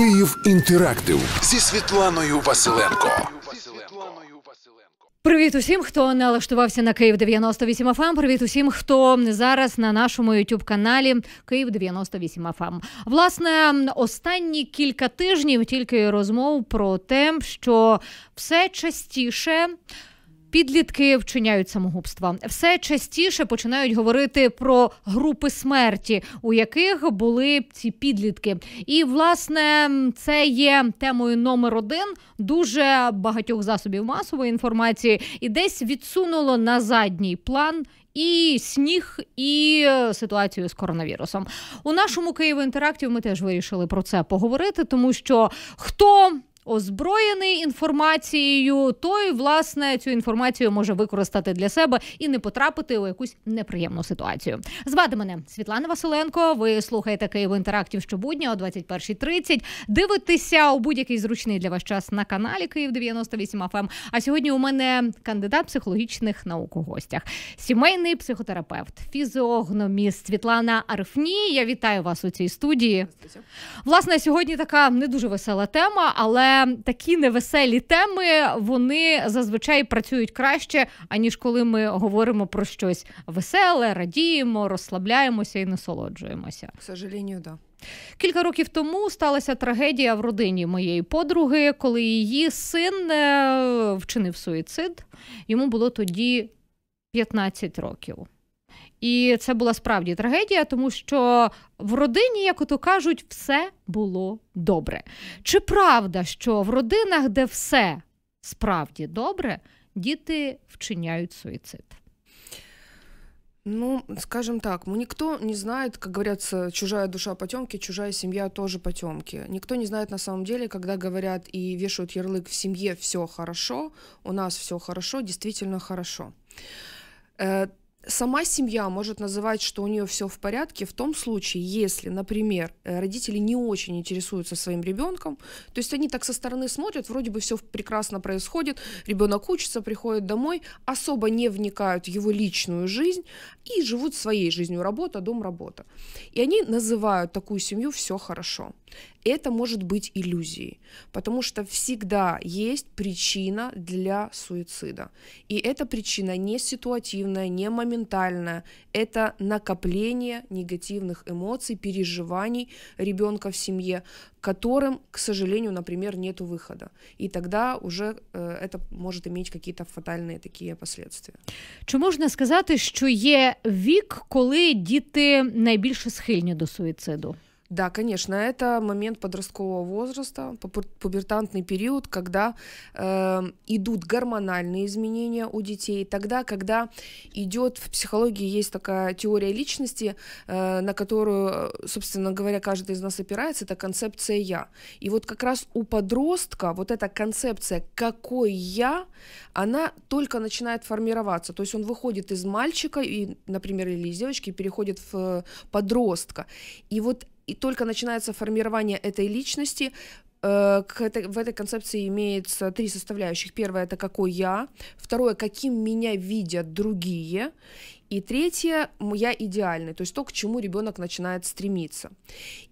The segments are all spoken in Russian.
Київ інтерактив зі Світланою Василенко. Привіт усім, хто налаштувався на Київ 98 fm Привіт усім, хто зараз на нашому youtube каналі Київ 98 fm Власне, останні кілька тижнів тільки розмов про те, що все частіше. Підлітки вчиняють самогубства. Все частіше починають говорити про групи смерті, у яких були ці підлітки. І власне це є темою номер один дуже багатьох засобів масової інформації, і десь відсунуло на задній план. І сніг, і е, ситуацію з коронавірусом у нашому Києві інтерактів ми теж вирішили про це поговорити, тому що хто Озброєний інформацією, той власне цю інформацію може використати для себе і не потрапити у якусь неприємну ситуацію. Звати мене Світлана Василенко. Ви слухаєте Київ інтерактів щобудня о 21.30. Дивитеся у будь-який зручний для вас час на каналі Київ 98 fm ем. А сьогодні у мене кандидат психологічних наук у гостях, сімейний психотерапевт, фізіогноміст Світлана Арфні. Я вітаю вас у цій студії. Власне, сьогодні така не дуже весела тема, але такі невеселі теми вони зазвичай працюють краще, аніж коли ми говоримо про щось веселе, радіємо, розслабляємося і насолоджуємося. К сожалению, да. Кілька років тому сталася трагедія в родині моєї подруги, коли її син е, вчинив суїцид. Йому було тоді 15 років. І це була справді трагедія, тому що в родині, як ото кажуть, все було добре. Чи правда, що в родинах, де все справді добре, діти вчиняють суїцид? Ну, скажем так, мы никто не знает, как говорят, чужая душа потемки, чужая семья тоже потемки. Никто не знает на самом деле, когда говорят и вешают ярлык в семье все хорошо, у нас все хорошо, действительно хорошо. Э, Сама семья может называть, что у нее все в порядке в том случае, если, например, э, родители не очень интересуются своим ребенком, то есть они так со стороны смотрят, вроде бы все прекрасно происходит, ребенок учится, приходит домой, особо не вникают в его личную жизнь и живут своей жизнью, работа, дом, работа. И они называют такую семью все хорошо. Это может быть иллюзией, потому что всегда есть причина для суицида. И эта причина не ситуативная, не моментальная, фундаментальное – это накопление негативных эмоций, переживаний ребенка в семье, которым, к сожалению, например, нет выхода. И тогда уже э, это может иметь какие-то фатальні такі последствия. Чи можна сказати, що є вік, коли діти найбільше схильні до суїциду? Да, конечно, это момент подросткового возраста, пубертантный период, когда э, идут гормональные изменения у детей, тогда, когда идет в психологии есть такая теория личности, э, на которую, э, собственно говоря, каждый из нас опирается, это концепция я. И вот как раз у подростка вот эта концепция какой я, она только начинает формироваться, то есть он выходит из мальчика и, например, или из девочки, переходит в э, подростка, и вот и только начинается формирование этой личности, э, к этой, в этой концепции имеется три составляющих. Первое — это какой я. Второе — каким меня видят другие. И третье — я идеальный, то есть то, к чему ребенок начинает стремиться.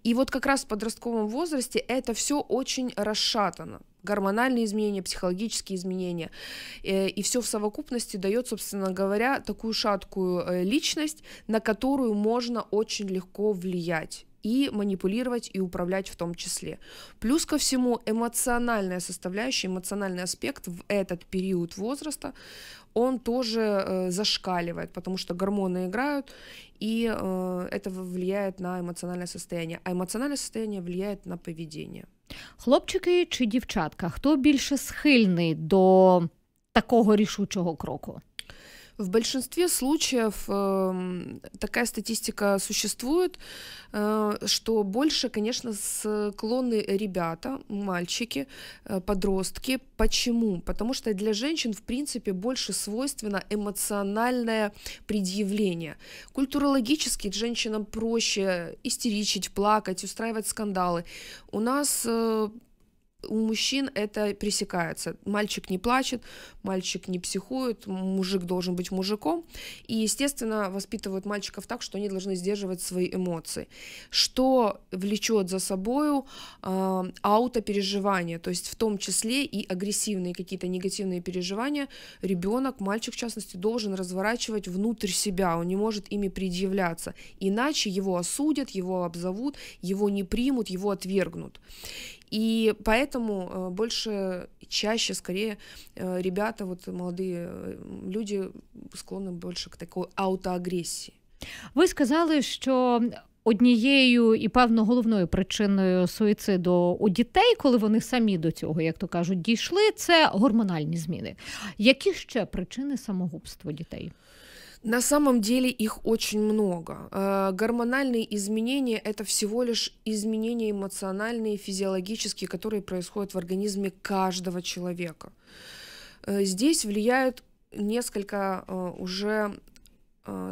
И вот как раз в подростковом возрасте это все очень расшатано. Гормональные изменения, психологические изменения. Э, и все в совокупности дает, собственно говоря, такую шаткую э, личность, на которую можно очень легко влиять и манипулировать и управлять в том числе. Плюс ко всему эмоциональная составляющая, эмоциональный аспект в этот период возраста, он тоже э, зашкаливает, потому что гормоны играют, и э, это влияет на эмоциональное состояние. А эмоциональное состояние влияет на поведение. Хлопчики чи дівчатка, кто больше схильний до такого рішучого кроку? В большинстве случаев э, такая статистика существует, э, что больше, конечно, склонны ребята, мальчики, э, подростки. Почему? Потому что для женщин, в принципе, больше свойственно эмоциональное предъявление. Культурологически женщинам проще истеричить, плакать, устраивать скандалы. У нас э, у мужчин это пресекается. Мальчик не плачет, мальчик не психует, мужик должен быть мужиком. И, естественно, воспитывают мальчиков так, что они должны сдерживать свои эмоции. Что влечет за собою э, а, аутопереживание, то есть в том числе и агрессивные какие-то негативные переживания ребенок, мальчик в частности, должен разворачивать внутрь себя, он не может ими предъявляться, иначе его осудят, его обзовут, его не примут, его отвергнут. И поэтому э, больше, чаще, скорее, э, ребята, вот молодые э, люди склонны больше к такой аутоагрессии. Ви сказали, що однією і певно головною причиною суїциду у дітей, коли вони самі до цього, як то кажуть, дійшли, це гормональні зміни. Які ще причини самогубства дітей? На самом деле их очень много. Э, гормональные изменения – это всего лишь изменения эмоциональные, физиологические, которые происходят в организме каждого человека. Э, здесь влияют несколько э, уже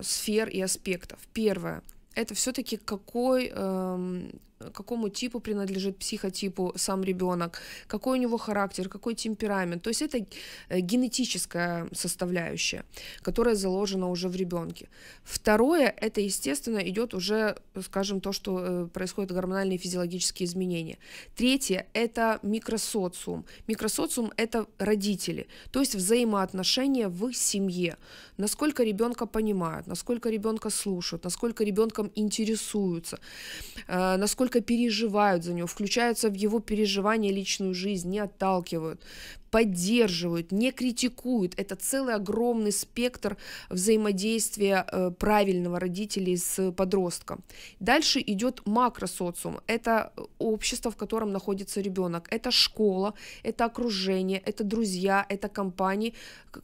сфер и аспектов. Первое – это все-таки какой эм, какому типу принадлежит психотипу сам ребенок, какой у него характер, какой темперамент. То есть это э, генетическая составляющая, которая заложена уже в ребенке. Второе, это, естественно, идет уже, скажем, то, что э, происходят гормональные физиологические изменения. Третье, это микросоциум. Микросоциум – это родители, то есть взаимоотношения в семье. Насколько ребенка понимают, насколько ребенка слушают, насколько ребенком интересуются, э, насколько только переживают за него, включаются в его переживания личную жизнь, не отталкивают, поддерживают, не критикуют. Это целый огромный спектр взаимодействия э, правильного родителей с подростком. Дальше идет макросоциум. Это общество, в котором находится ребенок. Это школа, это окружение, это друзья, это компании,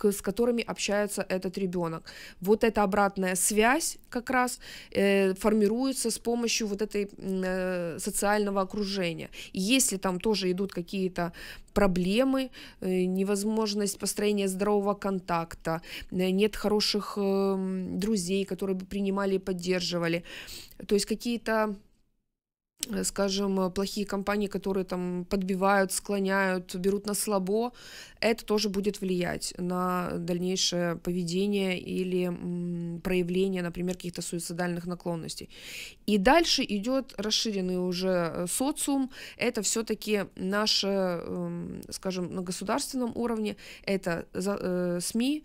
с которыми общается этот ребенок. Вот эта обратная связь как раз э, формируется с помощью вот этой э, социального окружения. если там тоже идут какие-то проблемы, э, невозможность построения здорового контакта, э, нет хороших эм, друзей, которые бы принимали и поддерживали. То есть какие-то скажем, э, плохие компании, которые там подбивают, склоняют, берут на слабо, это тоже будет влиять на дальнейшее поведение или проявление, например, каких-то суицидальных наклонностей. И дальше идет расширенный уже э, социум. Это все-таки наше, эм, скажем, на государственном уровне, это э, СМИ,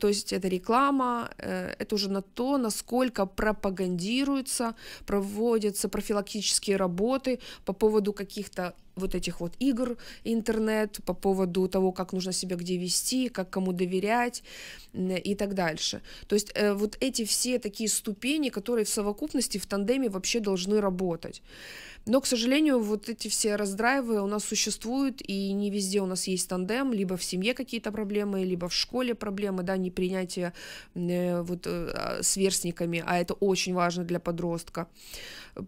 то есть это реклама, это уже на то, насколько пропагандируется, проводится профилактическая юридические работы по поводу каких-то вот этих вот игр интернет, по поводу того, как нужно себя где вести, как кому доверять и так дальше. То есть э, вот эти все такие ступени, которые в совокупности, в тандеме вообще должны работать. Но, к сожалению, вот эти все раздраивы у нас существуют, и не везде у нас есть тандем, либо в семье какие-то проблемы, либо в школе проблемы, да, непринятие э, вот э, а, верстниками. а это очень важно для подростка.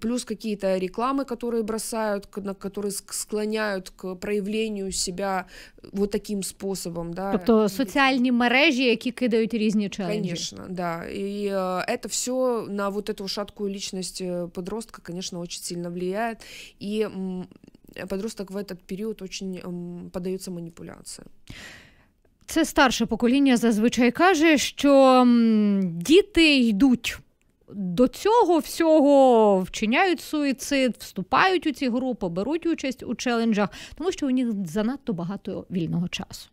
Плюс какие-то рекламы, которые бросают, на которые склоняют к проявлению себя э, вот таким способом. Да. Тобто социальные мережі, которые кидають разные челленджи. Конечно, да. И э, это все на вот эту шаткую личность э, подростка, конечно, очень сильно влияет. И подросток в этот период очень эм, поддается манипуляциям. Це старше покоління зазвичай каже, що діти йдуть до цього всього вчиняють суїцид, вступають у ці групи, беруть участь у челенджах, тому що у них занадто багато вільного часу.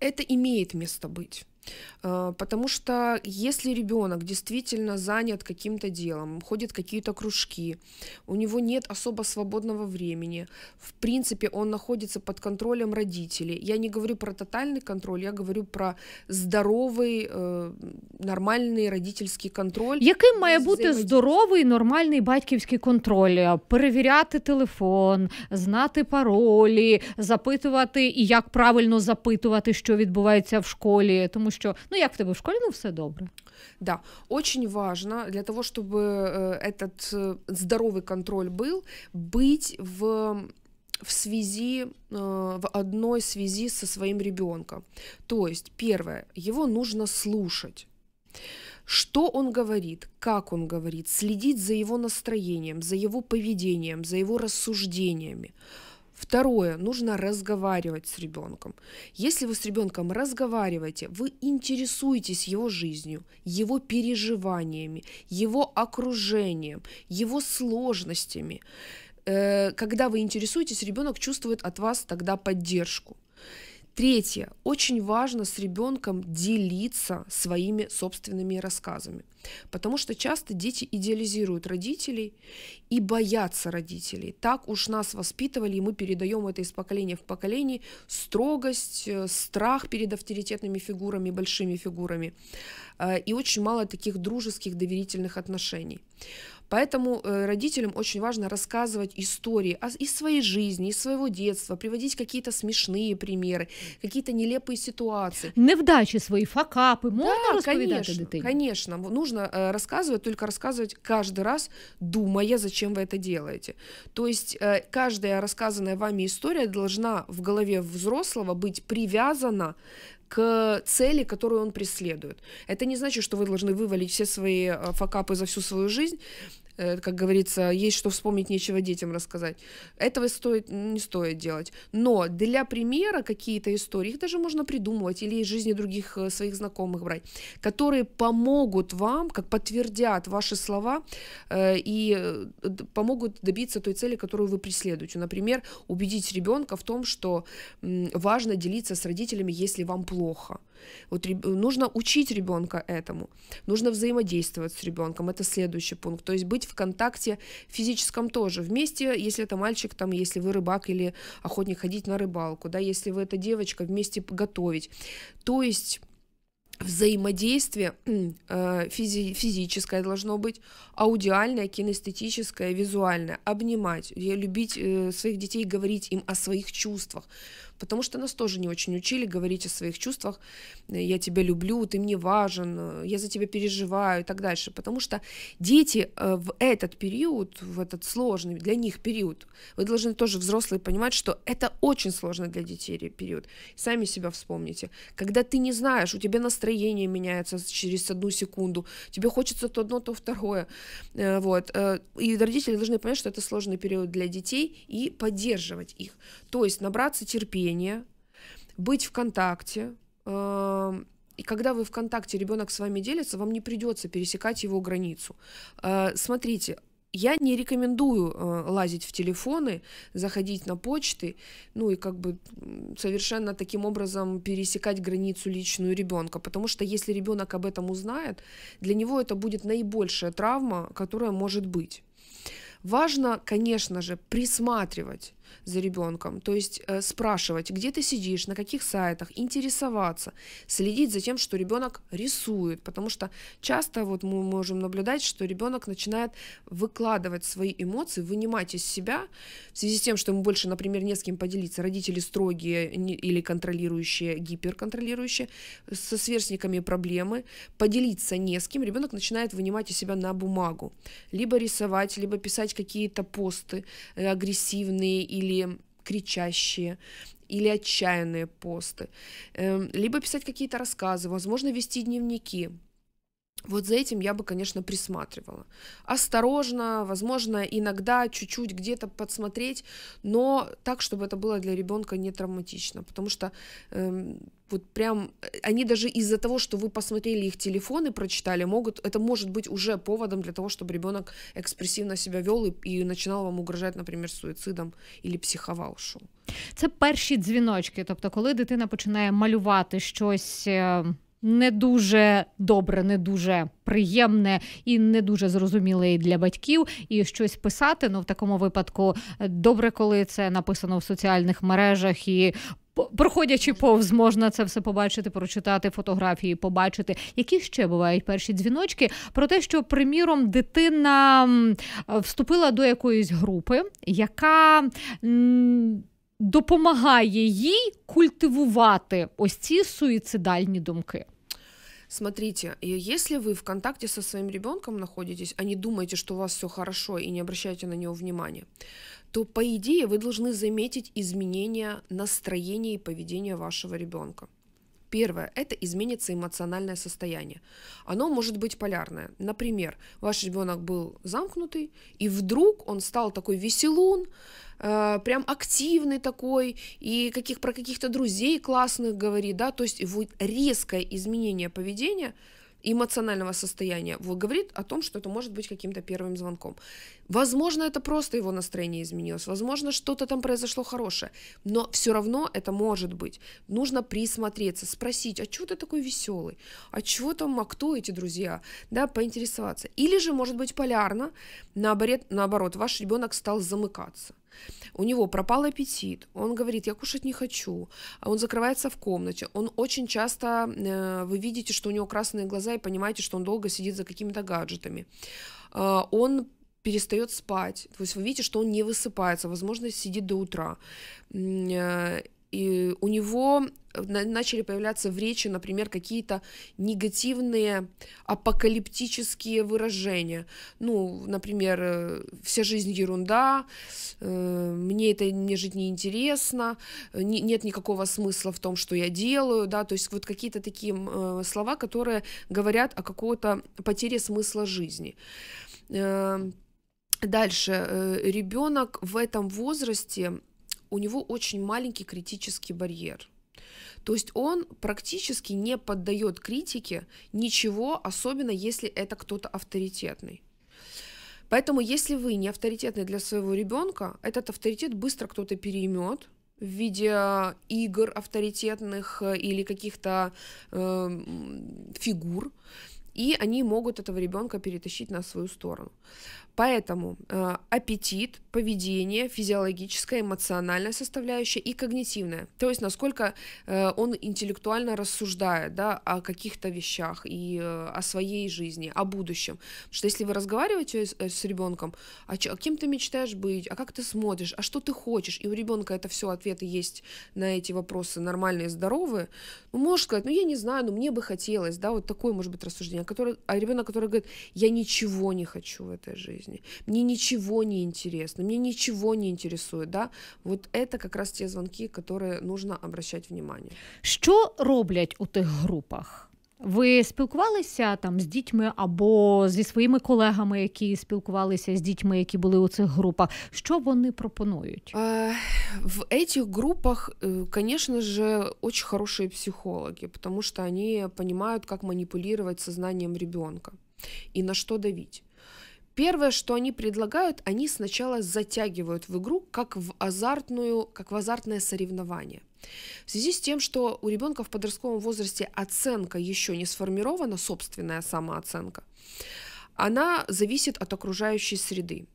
Это имеет місто быть. Э, потому что если ребенок действительно занят каким-то делом, ходит какие-то кружки, у него нет особо свободного времени, в принципе, он находится под контролем родителей. Я не говорю про тотальный контроль, я говорю про здоровий, э, нормальний родительський контроль. Яким має бути здоровий, нормальний батьківський контроль? Е, перевіряти телефон, знати паролі, запитувати і як правильно запитувати, що відбувається в школі, тому що. що ну як в тебе в школі, ну все добре. Да, очень важно для того, чтобы э, этот э, здоровый контроль был, быть в в связи, э, в одной связи со своим ребенком. То есть, первое, его нужно слушать. Что он говорит, как он говорит, следить за его настроением, за его поведением, за его рассуждениями. Второе, нужно разговаривать с ребенком. Если вы с ребенком разговариваете, вы интересуетесь его жизнью, его переживаниями, его окружением, его сложностями. Э, когда вы интересуетесь, ребенок чувствует от вас тогда поддержку. Третье. Очень важно с ребенком делиться своими собственными рассказами. Потому что часто дети идеализируют родителей и боятся родителей. Так уж нас воспитывали, и мы передаем это из поколения в поколение. Строгость, э, страх перед авторитетными фигурами, большими фигурами. Э, и очень мало таких дружеских, доверительных отношений. Поэтому э, родителям очень важно рассказывать истории из своей жизни, из своего детства, приводить какие-то смешные примеры, какие-то нелепые ситуации. Невдачі свои, факапи можно да, розповідати конечно, дитині? Конечно, нужно э, рассказывать, только рассказывать каждый раз, думая, зачем вы это делаете. То есть э, каждая рассказанная вами история должна в голове взрослого быть привязана к цели, которую он преследует. Это не значит, что вы должны вывалить все свои э, факапы за всю свою жизнь, Э, как говорится, есть что вспомнить, нечего детям рассказать. Этого стоит, не стоит делать. Но для примера какие-то истории, их даже можно придумывать или из жизни других э, своих знакомых брать, которые помогут вам, как подтвердят ваши слова э, и помогут добиться той цели, которую вы преследуете. Например, убедить ребенка в том, что важно делиться с родителями, если вам плохо. Вот нужно учить ребенка этому, нужно взаимодействовать с ребенком, это следующий пункт, то есть быть в контакте физическом тоже. Вместе, если это мальчик, там, если вы рыбак или охотник, ходить на рыбалку, да, если вы это девочка, вместе готовить. То есть взаимодействие э, физи физическое должно быть, аудиальное, кинестетическое, визуальное, обнимать, любить э, своих детей, говорить им о своих чувствах, потому что нас тоже не очень учили говорить о своих чувствах, я тебя люблю, ты мне важен, я за тебя переживаю и так дальше, потому что дети э, в этот период, в этот сложный для них период, вы должны тоже взрослые понимать, что это очень сложно для детей период, сами себя вспомните, когда ты не знаешь, у тебя настроение меняется через одну секунду, тебе хочется то одно, то второе, э, вот, э, и родители должны понять, что это сложный период для детей и поддерживать их, то есть набраться терпения, общения, быть в контакте. Эм, и когда вы в контакте, ребенок с вами делится, вам не придется пересекать его границу. Э, смотрите, я не рекомендую э, лазить в телефоны, заходить на почты, ну и как бы совершенно таким образом пересекать границу личную ребенка, потому что если ребенок об этом узнает, для него это будет наибольшая травма, которая может быть. Важно, конечно же, присматривать за ребенком, то есть э, спрашивать, где ты сидишь, на каких сайтах, интересоваться, следить за тем, что ребенок рисует, потому что часто вот мы можем наблюдать, что ребенок начинает выкладывать свои эмоции, вынимать из себя в связи с тем, что ему больше, например, не с кем поделиться, родители строгие не, или контролирующие, гиперконтролирующие, со сверстниками проблемы, поделиться не с кем, ребенок начинает вынимать из себя на бумагу, либо рисовать, либо писать какие-то посты э, агрессивные и или кричащие, или отчаянные посты, эм, либо писать какие-то рассказы, возможно, вести дневники. Вот за этим я бы, конечно, присматривала. Осторожно, возможно, иногда чуть-чуть где-то подсмотреть, но так, чтобы это было для ребенка не травматично, потому что эм, вот прям, э, они даже из-за того, что вы посмотрели их телефоны, прочитали, могут, это может быть уже поводом для того, чтобы ребенок экспрессивно себя вел и, и начинал вам угрожать, например, суїцидом или психовал шел. Це перші дзвіночки, тобто, коли дитина починає малювати щось. Е, не дуже добре, не дуже приємне і не дуже зрозуміле для батьків і щось писати. Ну в такому випадку е, добре, коли це написано в соціальних мережах і проходячи повз, можна це все побачити, прочитати фотографії, побачити. Які ще бувають перші дзвіночки про те, що, приміром, дитина вступила до якоїсь групи, яка. Допомагає їй культивувати ось ці суїцидальні думки. Смотрите, если вы в контакте со своим ребенком находитесь, а не думаете, что у вас все хорошо и не обращаете на него внимания, то по идее вы должны заметить изменения настроения и поведения вашего ребенка. Первое – это изменится эмоциональное состояние. Оно может быть полярное. Например, ваш ребенок был замкнутый, и вдруг он стал такой веселун, Э, прям активный такой, и каких, про каких-то друзей классных говорит, да, то есть вот резкое изменение поведения, эмоционального состояния, вот говорит о том, что это может быть каким-то первым звонком. Возможно, это просто его настроение изменилось, возможно, что-то там произошло хорошее, но все равно это может быть. Нужно присмотреться, спросить, а чего ты такой веселый, а чего там, а кто эти друзья, да, поинтересоваться. Или же, может быть, полярно, наоборот, наоборот ваш ребенок стал замыкаться. У него пропал аппетит, он говорит, я кушать не хочу, а он закрывается в комнате, он очень часто, э, вы видите, что у него красные глаза и понимаете, что он долго сидит за какими-то гаджетами. А, он перестает спать, то есть вы видите, что он не высыпается, возможно, сидит до утра э, и у него э, начали появляться в речи, например, какие-то негативные апокалиптические выражения. Ну, например, э, вся жизнь ерунда, э, мне это мне жить интересно, нет никакого смысла в том, что я делаю, да, то есть вот какие-то такие слова, которые говорят о какой-то потере смысла жизни. Эм, дальше ребенок в этом возрасте у него очень маленький критический барьер. То есть он практически не поддает критике ничего, особенно если это кто-то авторитетный. Поэтому, если вы не авторитетный для своего ребенка, этот авторитет быстро кто-то переймет в виде э, игр авторитетных э, или каких-то э, фигур, и они могут этого ребенка перетащить на свою сторону. Поэтому э, аппетит, поведение, физиологическая, эмоциональная составляющая и когнитивная. То есть насколько э, он интеллектуально рассуждает да, о каких-то вещах и э, о своей жизни, о будущем. Потому что если вы разговариваете с, э, с ребенком, а о кем ты мечтаешь быть, а как ты смотришь, а что ты хочешь, и у ребенка это все ответы есть на эти вопросы нормальные, здоровые, ну, можешь сказать, ну я не знаю, но ну, мне бы хотелось, да, вот такое может быть рассуждение, который, а ребенок, который говорит, я ничего не хочу в этой жизни жизни. Мне ничего не интересно, мне ничего не интересует. Да? Вот это как раз те звонки, которые нужно обращать внимание. Что роблять у тих группах? Ви спілкувалися там з дітьми або зі своїми колегами, які спілкувалися з дітьми, які були у цих групах. Що вони пропонують? А, в этих группах, э, конечно же, очень хорошие психологи, потому что они понимают, как манипулировать сознанием ребенка и на что давить. Первое, что они предлагают, они сначала затягивают в игру как в азартную, как в азартное соревнование. В связи с тем, что у ребенка в подростковом возрасте оценка еще не сформирована, собственная самооценка, она зависит от окружающей среды.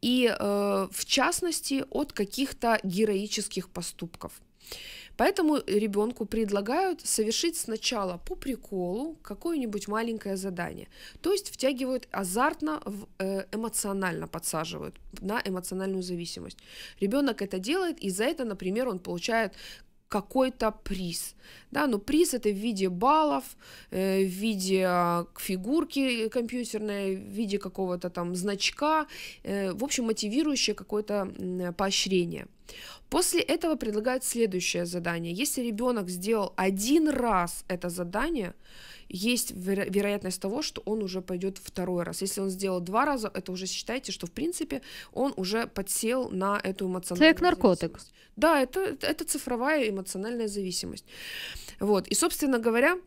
И э, в частности от каких-то героических поступков. Поэтому ребенку предлагают совершить сначала по приколу какое-нибудь маленькое задание. То есть втягивают азартно, э, эмоционально подсаживают на эмоциональную зависимость. Ребенок это делает, и за это, например, он получает какой-то приз. Да, но ну, приз это в виде баллов, э, в виде а, фигурки компьютерной, в виде какого-то там значка, э, в общем, мотивирующее какое-то э, поощрение. После этого предлагают следующее задание. Если ребенок сделал один раз это задание, есть веро- вероятность того, что он уже пойдет второй раз. Если он сделал два раза, это уже считайте, что в принципе он уже подсел на эту эмоциональную. Это как наркотик. Да, это, это цифровая эмоциональная зависимость. Вот. И, собственно говоря,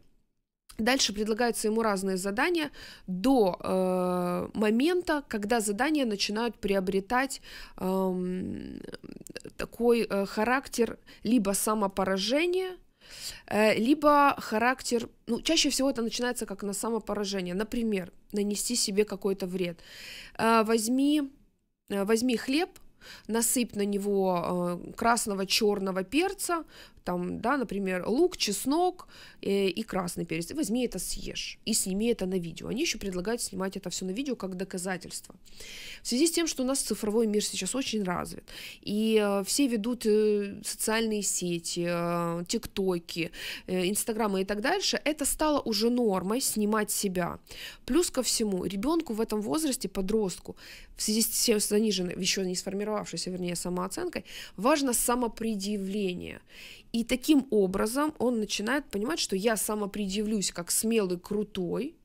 Дальше предлагаются ему разные задания до э, момента, когда задания начинают приобретать э, такой э, характер либо самопоражения, э, либо характер, ну, чаще всего это начинается как на самопоражение, например, нанести себе какой-то вред. Э, возьми, возьми хлеб, насыпь на него красного черного перца, там, да, например, лук, чеснок э, и красный перец. Возьми это, съешь и сними это на видео. Они еще предлагают снимать это все на видео как доказательство. В связи с тем, что у нас цифровой мир сейчас очень развит, и э, все ведут э, социальные сети, э, тиктоки, э, инстаграмы и так дальше, это стало уже нормой снимать себя. Плюс ко всему, ребенку в этом возрасте, подростку, в связи с, тем, с заниженной, еще не сформировавшейся, вернее, самооценкой, важно самопредъявление. И таким образом он начинает понимать, что я самопредъявлюсь как смелый, крутой,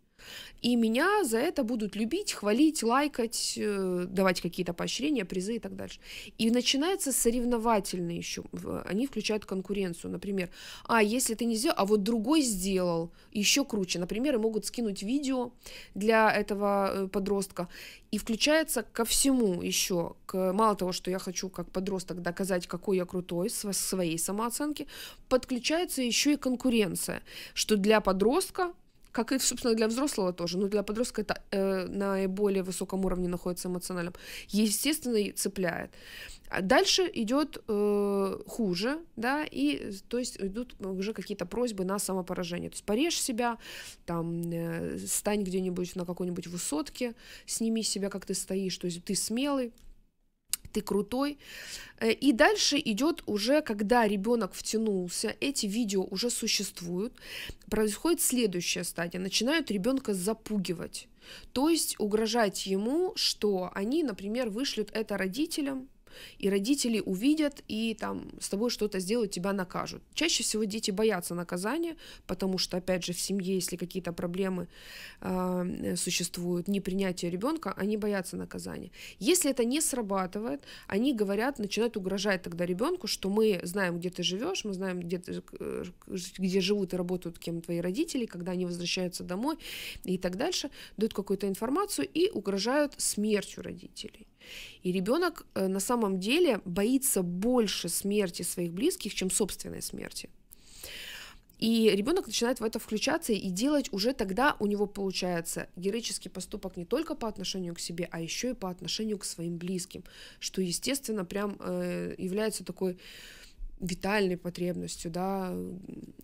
и меня за это будут любить, хвалить, лайкать, э, давать какие-то поощрения, призы и так дальше. И начинается соревновательный еще. Они включают конкуренцию. Например, а если ты не сделал, а вот другой сделал, еще круче. Например, и могут скинуть видео для этого э, подростка. И включается ко всему еще. К, мало того, что я хочу как подросток доказать, какой я крутой, с своей самооценки, подключается еще и конкуренция, что для подростка как и, собственно, для взрослого тоже, но для подростка это э, наиболее высоком уровне находится эмоционально, Естественно, и цепляет. А дальше идет э, хуже, да, и то есть идут уже какие-то просьбы на самопоражение. То есть порежь себя, там, э, стань где-нибудь на какой-нибудь высотке, сними себя, как ты стоишь, то есть ты смелый, ты крутой. Э, и дальше идет уже, когда ребенок втянулся, эти видео уже существуют, происходит следующая стадия, начинают ребенка запугивать. То есть угрожать ему, что они, например, вышлют это родителям, и родители увидят, и там с тобой что-то сделают, тебя накажут. Чаще всего дети боятся наказания, потому что, опять же, в семье, если какие-то проблемы э, существуют, непринятие ребенка, они боятся наказания. Если это не срабатывает, они говорят, начинают угрожать тогда ребенку, что мы знаем, где ты живешь, мы знаем, где, ты, где живут и работают кем твои родители, когда они возвращаются домой и так дальше, дают какую-то информацию и угрожают смертью родителей. И ребенок э, на самом деле боится больше смерти своих близких, чем собственной смерти. И ребенок начинает в это включаться и делать уже тогда у него получается героический поступок не только по отношению к себе, а еще и по отношению к своим близким, что, естественно, прям э, является такой витальной потребностью, да,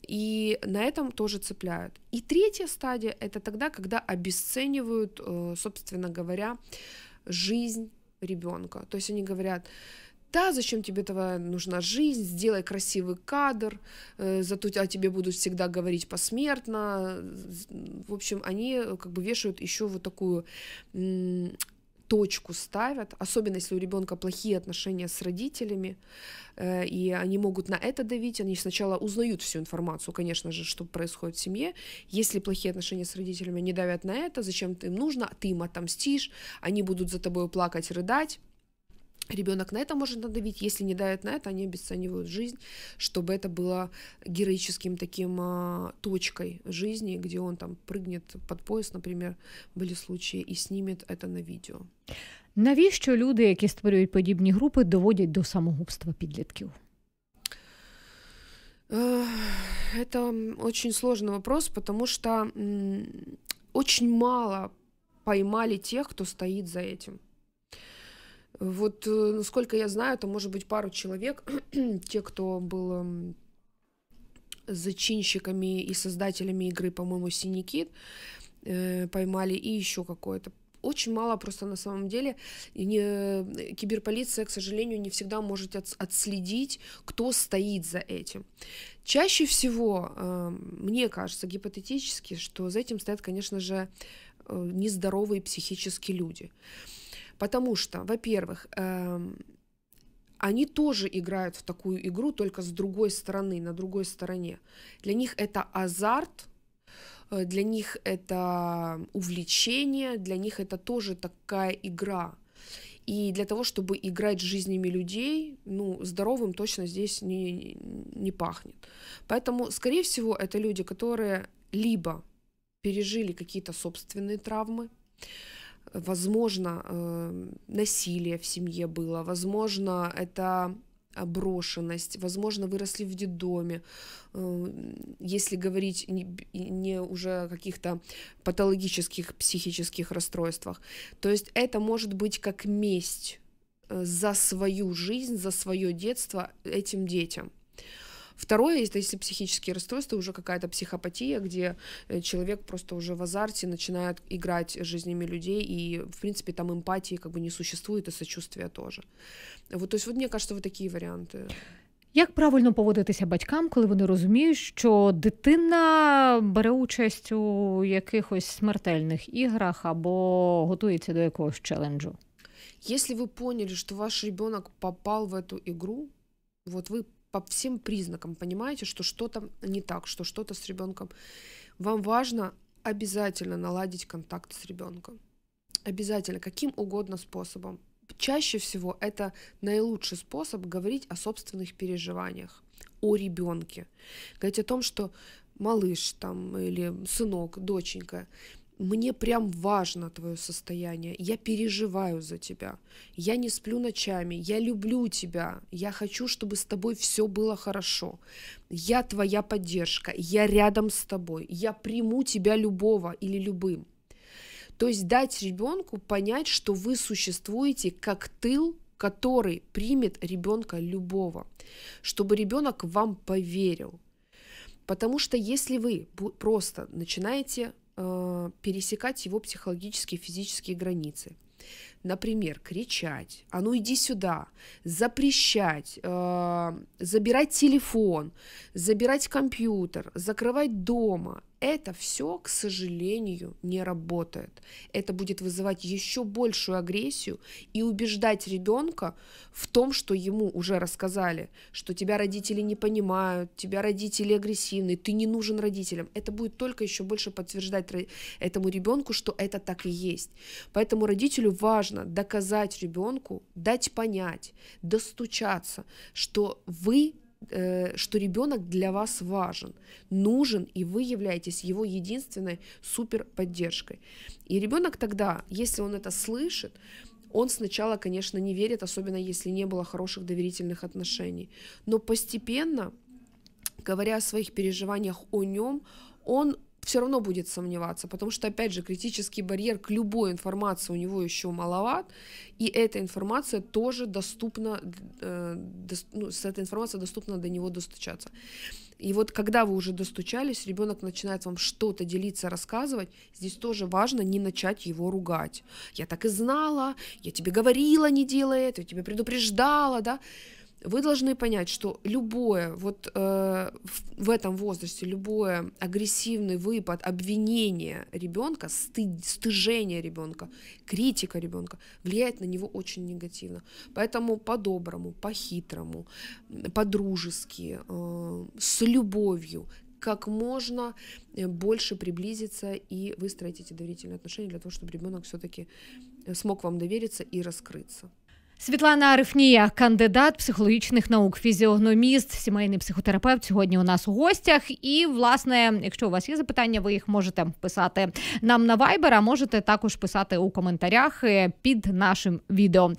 и на этом тоже цепляют. И третья стадия — это тогда, когда обесценивают, э, собственно говоря, жизнь ребенка. То есть они говорят, да, зачем тебе твоя нужна жизнь, сделай красивый кадр, э, зато о тебе будут всегда говорить посмертно. В общем, они э, как бы вешают еще вот такую точку ставят, особенно если у ребенка плохие отношения с родителями, э, и они могут на это давить, они сначала узнают всю информацию, конечно же, что происходит в семье. Если плохие отношения с родителями, они давят на это, зачем ты им нужно, ты им отомстишь, они будут за тобой плакать, рыдать, Ребенок на это может надавить, если не дает на это, они обесценивают жизнь, чтобы это было героическим таким а, точкой жизни, где он там прыгнет под поезд, например, были случаи и снимет это на відео. Навіщо люди, які створюють подібні групи, доводять до самогубства підлітків? Это очень сложный вопрос, потому что очень мало поймали тех, кто стоит за этим. Вот, э, насколько я знаю, там может быть пару человек, те, кто был эм, зачинщиками и создателями игры, по-моему, Синикит, э, поймали и еще какое-то. Очень мало просто на самом деле. И не, э, киберполиция, к сожалению, не всегда может от, отследить, кто стоит за этим. Чаще всего, э, мне кажется, гипотетически, что за этим стоят, конечно же, э, нездоровые психические люди. Э, Потому что, во-первых, эм, они тоже играют в такую игру, только с другой стороны, на другой стороне. Для них это азарт, э, для них это увлечение, для них это тоже такая игра. И для того, чтобы играть жизнями людей, ну, здоровым точно здесь не, не пахнет. Поэтому, скорее всего, это люди, которые либо пережили какие-то собственные травмы, возможно, эм, насилие в семье было, возможно, это брошенность, возможно, выросли в детдоме, эм, если говорить не, не уже о каких-то патологических психических расстройствах. То есть это может быть как месть э, за свою жизнь, за свое детство этим детям. Второе, это если психические расстройства, уже какая-то психопатия, где э, человек просто уже в азарте начинает играть жизнями людей, и, в принципе, там эмпатии как бы не существует, и сочувствия тоже. Вот, то есть, вот мне кажется, вот такие варианты. Як правильно поводитися батькам, коли вони розуміють, що дитина бере участь у якихось смертельних іграх або готується до якогось челенджу? Якщо вы поняли, что ваш ребенок попал в эту игру, вот вы по всем признакам понимаете, что что-то не так, что что-то с ребенком. Вам важно обязательно наладить контакт с ребенком. Обязательно, каким угодно способом. Чаще всего это наилучший способ говорить о собственных переживаниях, о ребенке. Говорить о том, что малыш там или сынок, доченька, мне прям важно твое состояние, я переживаю за тебя, я не сплю ночами, я люблю тебя, я хочу, чтобы с тобой все было хорошо, я твоя поддержка, я рядом с тобой, я приму тебя любого или любым. То есть дать ребенку понять, что вы существуете как тыл, который примет ребенка любого, чтобы ребенок вам поверил. Потому что если вы просто начинаете э, пересекать его психологические и физические границы. Например, кричать, а ну иди сюда, запрещать, э, забирать телефон, забирать компьютер, закрывать дома, это все, к сожалению, не работает. Это будет вызывать еще большую агрессию и убеждать ребенка в том, что ему уже рассказали, что тебя родители не понимают, тебя родители агрессивны, ты не нужен родителям. Это будет только еще больше подтверждать этому ребенку, что это так и есть. Поэтому родителю важно доказать ребенку, дать понять, достучаться, что вы Э, что ребенок для вас важен, нужен, и вы являетесь его единственной суперподдержкой. И ребенок тогда, если он это слышит, он сначала, конечно, не верит, особенно если не было хороших доверительных отношений. Но постепенно, говоря о своих переживаниях о нем, он все равно будет сомневаться, потому что, опять же, критический барьер к любой информации у него еще маловат, и эта информация тоже доступна, э, до, ну, с этой информацией доступно до него достучаться. И вот когда вы уже достучались, ребенок начинает вам что-то делиться, рассказывать, здесь тоже важно не начать его ругать. Я так и знала, я тебе говорила, не делай это, я тебе предупреждала, да. Вы должны понять, что любое, вот э, в, в этом возрасте, любое агрессивный выпад, обвинение ребенка, стыд, стыжение ребенка, критика ребенка влияет на него очень негативно. Поэтому по-доброму, по-хитрому, по-дружески, э, с любовью, как можно э, больше приблизиться и выстроить эти доверительные отношения для того, чтобы ребенок все-таки э, смог вам довериться и раскрыться. Світлана Арифнія, кандидат психологічних наук, фізіогноміст, сімейний психотерапевт. Сьогодні у нас у гостях. І, власне, якщо у вас є запитання, ви їх можете писати нам на Viber, а Можете також писати у коментарях е, під нашим відео.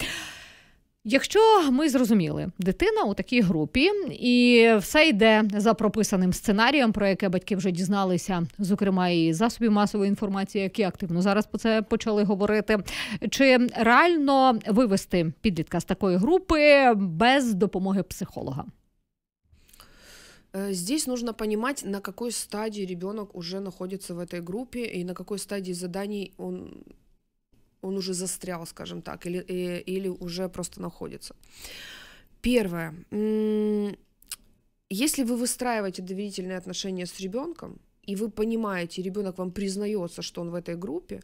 Якщо ми зрозуміли, дитина у такій групі, і все йде за прописаним сценарієм, про яке батьки вже дізналися, зокрема і засобів масової інформації, які активно зараз про це почали говорити. Чи реально вивести підлітка з такої групи без допомоги психолога? Э, здесь нужно понимать, на какой стадии ребенок уже находится в этой группе и на какой стадии заданий он он уже застрял, скажем так, или, э, или уже просто находится. Первое. Если вы выстраиваете доверительные отношения с ребенком, и вы понимаете, ребенок вам признается, что он в этой группе,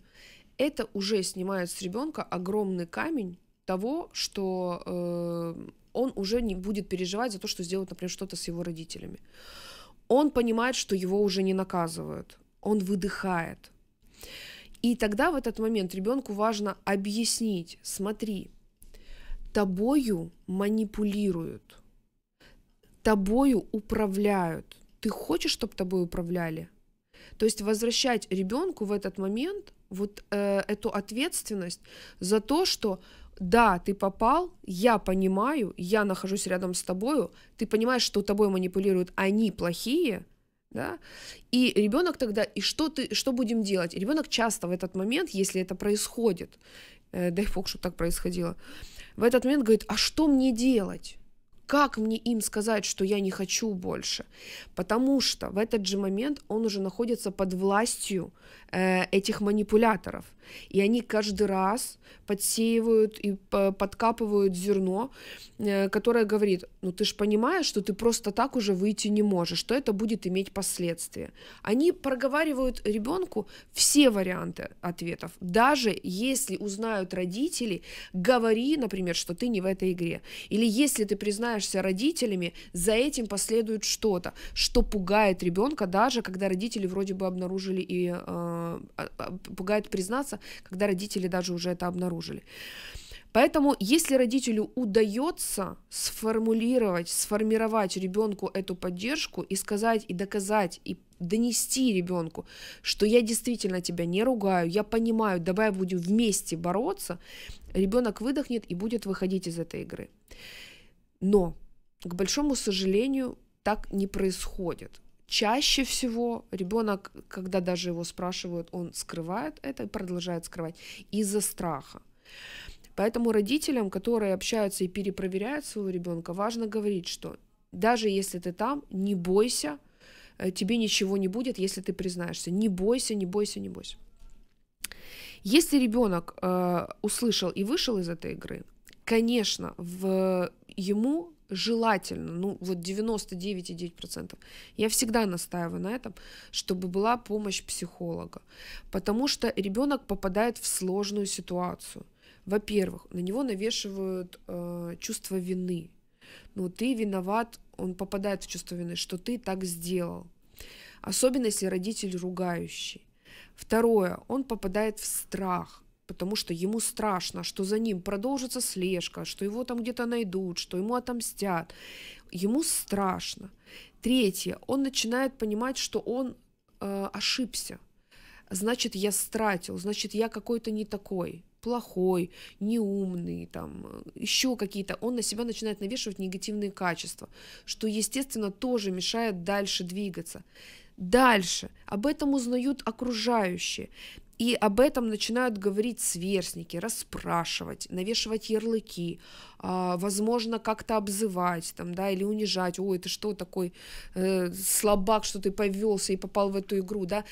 это уже снимает с ребенка огромный камень того, что э, он уже не будет переживать за то, что сделают, например, что-то с его родителями. Он понимает, что его уже не наказывают. Он выдыхает. И тогда в этот момент ребенку важно объяснить, смотри, тобою манипулируют, тобою управляют. Ты хочешь, чтобы тобой управляли? То есть возвращать ребенку в этот момент вот э, эту ответственность за то, что да, ты попал, я понимаю, я нахожусь рядом с тобою, ты понимаешь, что тобой манипулируют они плохие, да? И ребенок тогда, и что ты, что будем делать? Ребенок часто в этот момент, если это происходит, э, дай фок, чтобы так происходило, в этот момент говорит, а что мне делать? Как мне им сказать, что я не хочу больше? Потому что в этот же момент он уже находится под властью э, этих манипуляторов. И они каждый раз подсеивают и э, подкапывают зерно, э, которое говорит, ну ты же понимаешь, что ты просто так уже выйти не можешь, что это будет иметь последствия. Они проговаривают ребенку все варианты ответов. Даже если узнают родители, говори, например, что ты не в этой игре. Или если ты признаешься родителями, за этим последует что-то, что пугает ребенка, даже когда родители вроде бы обнаружили и э, а, а, пугает признаться, когда родители даже уже это обнаружили. Поэтому, если родителю удается сформулировать, сформировать ребенку эту поддержку и сказать, и доказать, и донести ребенку, что я действительно тебя не ругаю, я понимаю, давай будем вместе бороться, ребенок выдохнет и будет выходить из этой игры. Но, к большому сожалению, так не происходит чаще всего ребенок, когда даже его спрашивают, он скрывает это и продолжает скрывать из-за страха. Поэтому родителям, которые общаются и перепроверяют своего ребенка, важно говорить, что даже если ты там, не бойся, э, тебе ничего не будет, если ты признаешься. Не бойся, не бойся, не бойся. Если ребенок э, услышал и вышел из этой игры, конечно, в, ему желательно, ну вот 99,9%, я всегда настаиваю на этом, чтобы была помощь психолога, потому что ребенок попадает в сложную ситуацию. Во-первых, на него навешивают э, чувство вины. Ну, ты виноват, он попадает в чувство вины, что ты так сделал. Особенно если родитель ругающий. Второе, он попадает в страх потому что ему страшно, что за ним продолжится слежка, что его там где-то найдут, что ему отомстят. Ему страшно. Третье, он начинает понимать, что он э, ошибся. Значит, я стратил, значит, я какой-то не такой плохой, неумный, там, еще какие-то, он на себя начинает навешивать негативные качества, что, естественно, тоже мешает дальше двигаться. Дальше об этом узнают окружающие. И об этом начинают говорить сверстники, расспрашивать, навешивать ярлыки, а, возможно, как-то обзывать там, да, или унижать, ой, ты что такой э, слабак, что ты повелся и попал в эту игру, да.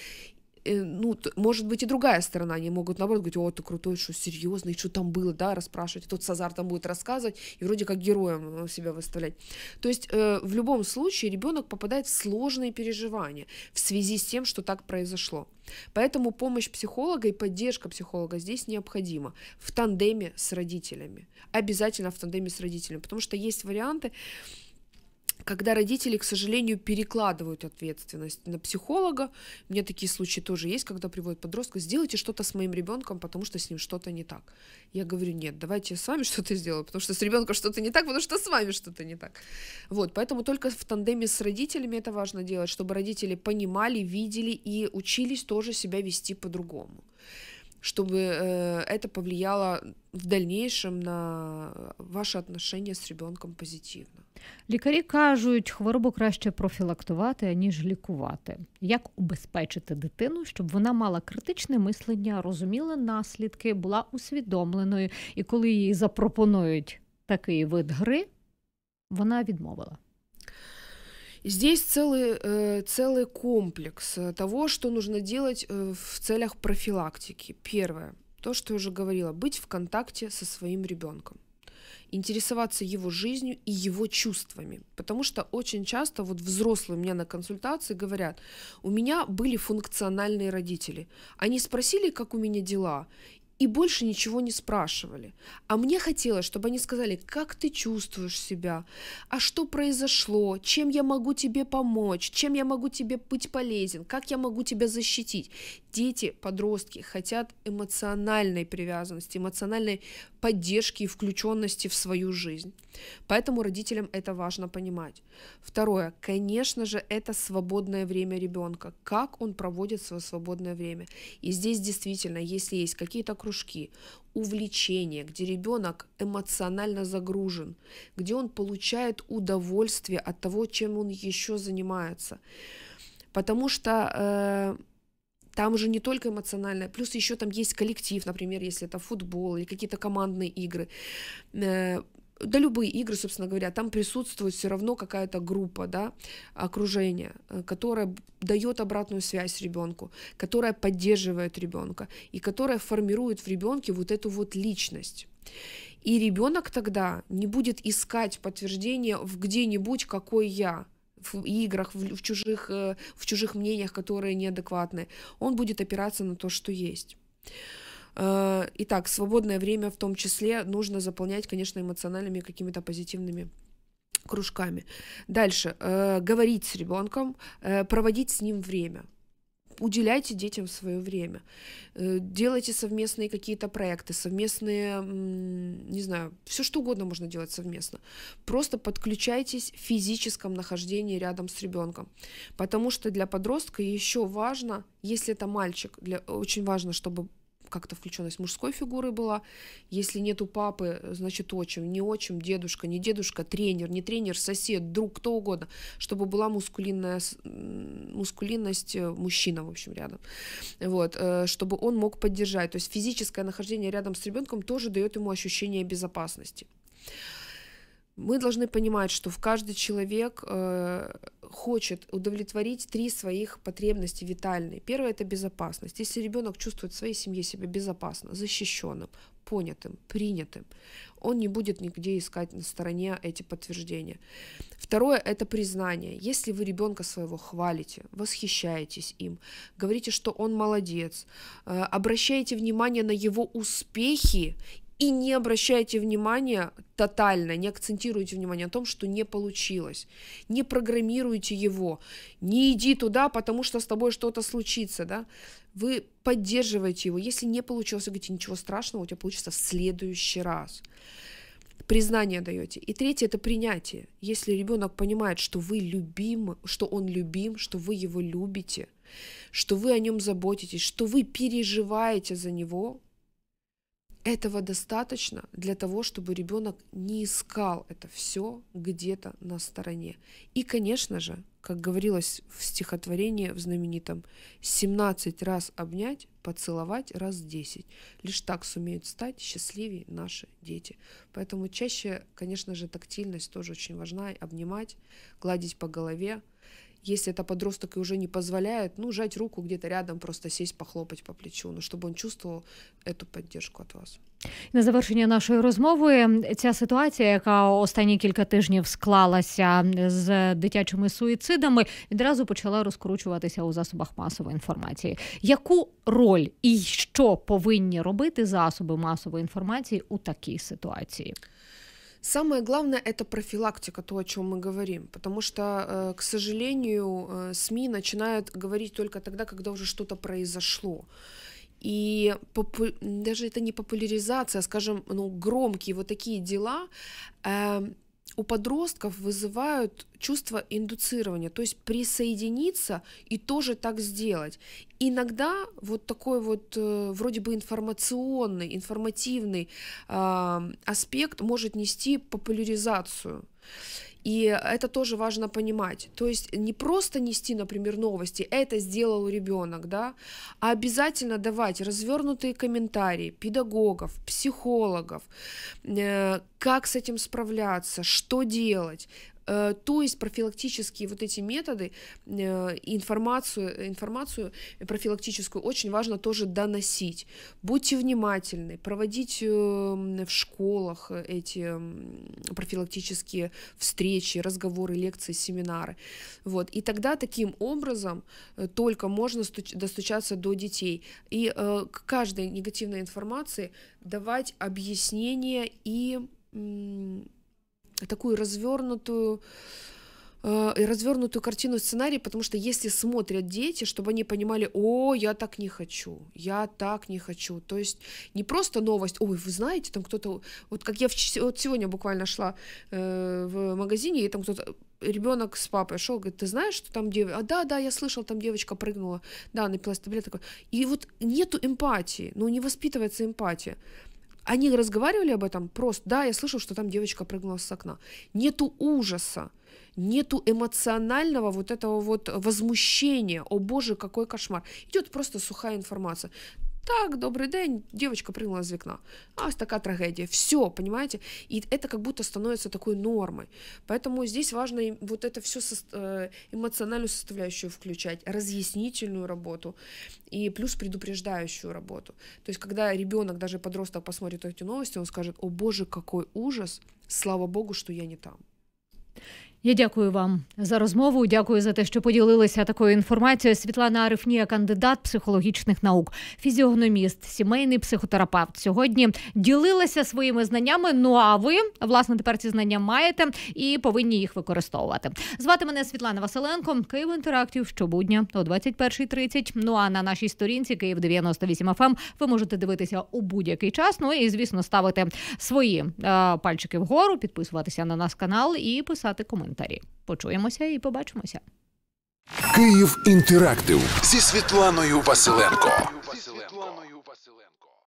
Э, ну, может быть, и другая сторона, они могут, наоборот, говорить, о, ты крутой, что, серьезно, и что там было, да, расспрашивать, и тот сазар там будет рассказывать, и вроде как героем э, себя выставлять. То есть э, в любом случае ребенок попадает в сложные переживания в связи с тем, что так произошло. Поэтому помощь психолога и поддержка психолога здесь необходима в тандеме с родителями. Обязательно в тандеме с родителями, потому что есть варианты, когда родители, к сожалению, перекладывают ответственность на психолога. У меня такие случаи тоже есть, когда приводят подростка, сделайте что-то с моим ребенком, потому что с ним что-то не так. Я говорю, нет, давайте я с вами что-то сделаю, потому что с ребенком что-то не так, потому что с вами что-то не так. Вот, поэтому только в тандеме с родителями это важно делать, чтобы родители понимали, видели и учились тоже себя вести по-другому. чтобы э, это повлияло в дальнейшем на ваше отношення з ребенком позитивно. Лікарі кажуть, хворобу краще профілактувати, аніж лікувати. Як убезпечити дитину, щоб вона мала критичне мислення, розуміла наслідки, була усвідомленою, і коли їй запропонують такий вид гри, вона відмовила. Здесь целый, э, целый комплекс э, того, что нужно делать э, в целях профилактики. Первое, то, что я уже говорила, быть в контакте со своим ребенком интересоваться его жизнью и его чувствами. Потому что очень часто вот взрослые у меня на консультации говорят, у меня были функциональные родители. Они спросили, как у меня дела, и больше ничего не спрашивали. А мне хотелось, чтобы они сказали, как ты чувствуешь себя, а что произошло, чем я могу тебе помочь, чем я могу тебе быть полезен, как я могу тебя защитить. Дети, подростки хотят эмоциональной привязанности, эмоциональной поддержки и включенности в свою жизнь. Поэтому родителям это важно понимать. Второе, конечно же, это свободное время ребенка, как он проводит свое свободное время. И здесь действительно, если есть какие-то кружки, увлечения, где ребенок эмоционально загружен, где он получает удовольствие от того, чем он еще занимается. Потому что э, там уже не только эмоциональное, плюс еще там есть коллектив, например, если это футбол или какие-то командные игры э, да любые игры, собственно говоря, там присутствует все равно какая-то группа, да, окружение, э, которое дает обратную связь ребенку, которая поддерживает ребенка и которая формирует в ребенке вот эту вот личность. И ребенок тогда не будет искать подтверждение в где-нибудь, какой я, в играх, в, в, чужих, э, в чужих мнениях, которые неадекватны. Он будет опираться на то, что есть. Э, итак, свободное время в том числе нужно заполнять, конечно, эмоциональными какими-то позитивными кружками. Дальше. Э, говорить с ребенком, проводить с ним время уделяйте детям свое время, э, делайте совместные какие-то проекты, совместные, не знаю, все что угодно можно делать совместно. Просто подключайтесь в физическом нахождении рядом с ребенком, потому что для подростка еще важно, если это мальчик, для, очень важно, чтобы как-то включенность мужской фигуры была. Если нету папы, значит отчим, не отчим, дедушка, не дедушка, тренер, не тренер, сосед, друг, кто угодно, чтобы была мускулинная, мускулинность э, мужчина, в общем, рядом. Вот, э, чтобы он мог поддержать. То есть физическое нахождение рядом с ребенком тоже дает ему ощущение безопасности. Мы должны понимать, что в каждый человек э, хочет удовлетворить три своих потребности витальные. Первое – это безопасность. Если ребенок чувствует в своей семье себя безопасно, защищенным, понятым, принятым, он не будет нигде искать на стороне эти подтверждения. Второе – это признание. Если вы ребенка своего хвалите, восхищаетесь им, говорите, что он молодец, э, обращаете внимание на его успехи и не обращайте внимания тотально, не акцентируйте внимание о том, что не получилось. Не программируйте его. Не иди туда, потому что с тобой что-то случится, да? Вы поддерживаете его. Если не получилось, вы говорите, ничего страшного, у тебя получится в следующий раз. Признание даете. И третье это принятие. Если ребенок понимает, что вы любимы, что он любим, что вы его любите, что вы о нем заботитесь, что вы переживаете за него, этого достаточно для того, чтобы ребенок не искал это все где-то на стороне. И, конечно же, как говорилось в стихотворении в знаменитом, 17 раз обнять, поцеловать раз 10. Лишь так сумеют стать счастливее наши дети. Поэтому чаще, конечно же, тактильность тоже очень важна. Обнимать, гладить по голове, если это подросток и уже не позволяет, ну, жать руку где-то рядом, просто сесть, похлопать по плечу, ну, чтобы он чувствував эту підтримку від вас. На завершення нашої розмови ця ситуація, яка останні кілька тижнів склалася з дитячими суїцидами, відразу почала розкручуватися у засобах масової інформації. Яку роль і що повинні робити засоби масової інформації у такій ситуації? Самое главное это профилактика, то, о чем мы говорим, потому что, э, к сожалению, э, СМИ начинают говорить только тогда, когда уже что-то произошло. И попу... даже это не популяризация, а, скажем, ну, громкие вот такие дела, э, у подростков вызывают чувство индуцирования, то есть присоединиться и тоже так сделать. Иногда вот такой вот э, вроде бы информационный, информативный э, аспект может нести популяризацию – и это тоже важно понимать. То есть не просто нести, например, новости, это сделал ребенок, да, а обязательно давать развернутые комментарии педагогов, психологов, э, как с этим справляться, что делать, Э, то есть профилактические вот эти методы, э, информацию, информацию профилактическую очень важно тоже доносить. Будьте внимательны, проводить э, в школах эти профилактические встречи, разговоры, лекции, семинары. Вот. И тогда таким образом только можно достучаться до детей. И к каждой негативной информации давать объяснение и такую развернутую э, и развернутую картину сценарий, потому что если смотрят дети, чтобы они понимали, о, я так не хочу, я так не хочу. То есть не просто новость, ой, вы знаете, там кто-то, вот как я в, вот сегодня буквально шла э, в магазине, и там кто-то ребенок с папой шел, говорит, ты знаешь, что там девочка? А, да, да, я слышал, там девочка прыгнула, да, напилась таблеток. И вот нету эмпатии, ну не воспитывается эмпатия. Они разговаривали об этом просто. Да, я слышал, что там девочка прыгнула с окна. Нету ужаса, нету эмоционального вот этого вот возмущения. О боже, какой кошмар. Идет просто сухая информация. Так, добрый день, девочка прыгнула з вікна. А ось такая трагедия. Все, понимаете? И это как будто становится такой нормой. Поэтому здесь важно вот это все э, эмоциональную составляющую включать, разъяснительную работу и плюс предупреждающую работу. То есть, когда ребенок, даже подросток посмотрит эти новости, он скажет, о боже, какой ужас, слава богу, что я не там. Я дякую вам за розмову. Дякую за те, що поділилися такою інформацією. Світлана Арифнія, кандидат психологічних наук, фізіогноміст, сімейний психотерапевт. Сьогодні ділилася своїми знаннями. Ну а ви власне тепер ці знання маєте і повинні їх використовувати. Звати мене Світлана Василенко. Київ інтерактів щобудня о 21.30. Ну а на нашій сторінці Київ 98 fm ем ви можете дивитися у будь-який час. Ну і звісно, ставити свої е, пальчики вгору, підписуватися на нас канал і писати коментарі. коментарі. Почуємося і побачимося. Київ інтерактив зі Світланою Василенко.